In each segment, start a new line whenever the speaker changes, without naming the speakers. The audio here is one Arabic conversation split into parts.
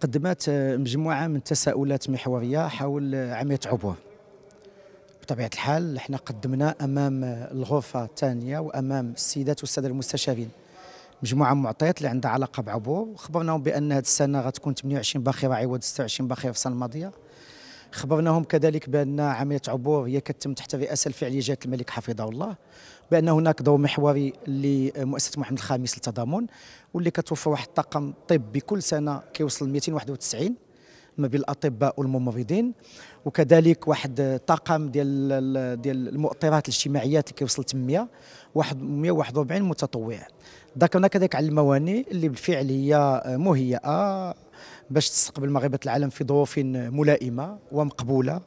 تقدمت آه، مجموعه من التساؤلات محوريه حول آه، عمليه عبوه بطبيعه الحال حنا قدمنا امام آه، الغرفه الثانيه وامام السيدات والساده المستشارين مجموعه من المعطيات اللي عندها علاقه بعبوه وخبرناهم بان هذه السنه غتكون 28 باخره عوض 26 باخره في السنه الماضيه خبرناهم كذلك بان عمليه عبور هي كتم تحت الرئاسه الفعليه جلاله الملك حفظه الله بان هناك دور محوري لمؤسسه محمد الخامس للتضامن واللي كتوفر واحد الطاقم طبي كل سنه كيوصل 291 ما بين الاطباء والممرضين وكذلك واحد طاقم ديال ديال المؤطرات الاجتماعيات اللي كيوصل 800 واحد 141 متطوع ذكرنا كذلك على الموانئ اللي بالفعل هي مهيئه باش تستقبل مغيبه العالم في ظروف ملائمه ومقبوله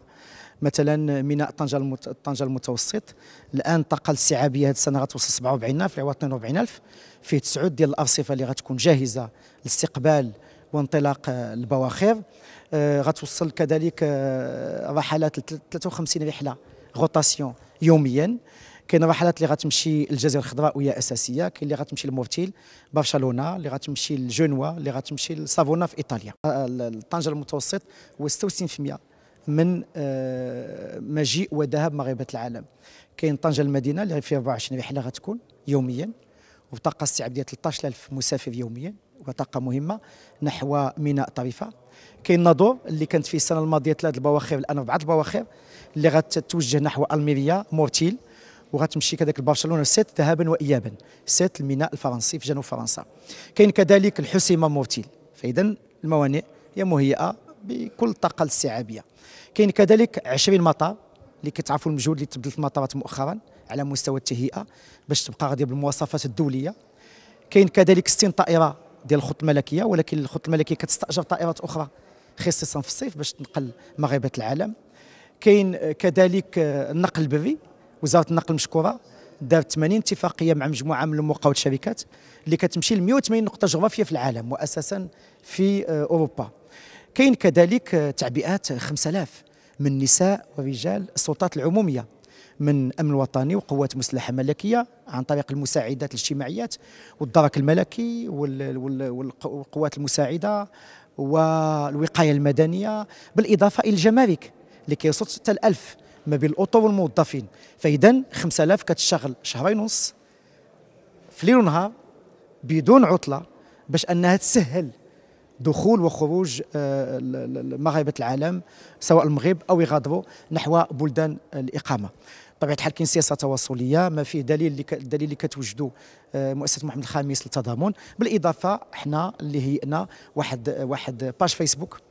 مثلا ميناء طنجه طنجه المتوسط الان الطاقه الاستيعابيه هذه السنه غتوصل 47000 في 42000 فيه تسعود ديال الارصفه اللي غتكون جاهزه لاستقبال وانطلاق البواخر آه، غتوصل كذلك آه، رحلات 53 رحله غوتاسيون يوميا كاين رحلات اللي غتمشي الجزيره الخضراء وهي اساسيه كاين اللي غتمشي لمورتيل برشلونه اللي غتمشي لجنوا اللي غتمشي لسافونا في ايطاليا آه، طنجه المتوسط هو 66% من آه، مجيء وذهاب مغربة العالم كاين طنجة المدينة اللي فيها 24 رحلة غتكون يوميا وطاقة استيعاب ديال 13000 مسافر يوميا وطاقة مهمة نحو ميناء طريفة كاين نادور اللي كانت فيه السنة الماضية ثلاث البواخر الآن أربعة البواخر اللي غتتوجه نحو ألميريا مورتيل وغتمشي كذلك لبرشلونه سيت ذهابا وايابا سيت الميناء الفرنسي في جنوب فرنسا كاين كذلك الحسيمه موتيل فاذا الموانئ هي مهيئه بكل الطاقه الاستيعابيه كاين كذلك 20 مطار اللي كتعرفوا المجهود اللي تبدل في المطارات مؤخرا على مستوى التهيئه باش تبقى غاديه بالمواصفات الدوليه كاين كذلك 60 طائره ديال الخط الملكيه ولكن الخط الملكيه كتستاجر طائرات اخرى خصيصا في الصيف باش تنقل مغيبات العالم كاين كذلك النقل البري وزاره النقل مشكوره دارت 80 اتفاقيه مع مجموعه من المقاولات والشركات اللي كتمشي ل 180 نقطه جغرافيه في العالم واساسا في آه، اوروبا كاين كذلك آه، تعبئات 5000 من نساء ورجال السلطات العموميه من امن وطني وقوات مسلحه ملكيه عن طريق المساعدات الاجتماعيات والدرك الملكي والقوات المساعده والوقايه المدنيه بالاضافه الى الجمارك اللي كيوصل حتى الألف ما بين القطه والموظفين فاذا 5000 كتشتغل شهرين ونص في ليل ونهار بدون عطله باش انها تسهل دخول وخروج آه، مغاربه العالم سواء المغرب او يغادروا نحو بلدان الاقامه بطبيعه الحال كاين سياسه تواصليه ما فيه دليل الدليل اللي كتوجدوا آه، مؤسسه محمد الخامس للتضامن بالاضافه حنا اللي هيئنا واحد واحد باج فيسبوك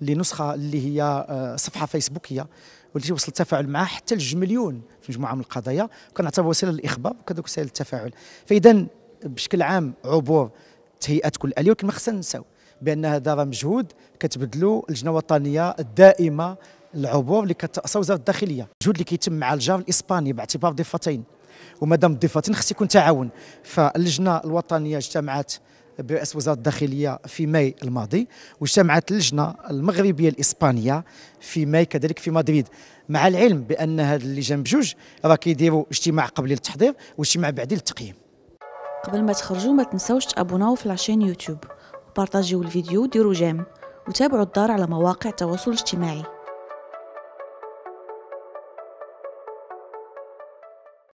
لنسخه اللي هي آه، صفحه فيسبوكيه والتي وصل التفاعل معها حتى لجمليون مليون في مجموعه من القضايا كنعتبر وسيله للاخبار وكذلك وسيله للتفاعل فاذا بشكل عام عبور تهيئات كل الاليه ولكن ما خصنا ننساو بان هذا راه مجهود كتبذلو اللجنه الوطنيه الدائمه العبور اللي كترأسها وزاره الداخليه المجهود اللي كيتم مع الجار الاسباني باعتبار ضفتين ومادام الضفتين خص يكون تعاون فاللجنه الوطنيه اجتمعت برئاسه وزاره الداخليه في ماي الماضي واجتمعت اللجنه المغربيه الاسبانيه في ماي كذلك في مدريد مع العلم بان هذه اللجان بجوج راه كيديروا اجتماع قبل التحضير واجتماع بعد التقييم قبل ما تخرجوا ما تنساوش تابوناو في لاشين يوتيوب وبارطاجيو الفيديو وديروا جيم وتابعوا الدار على مواقع التواصل الاجتماعي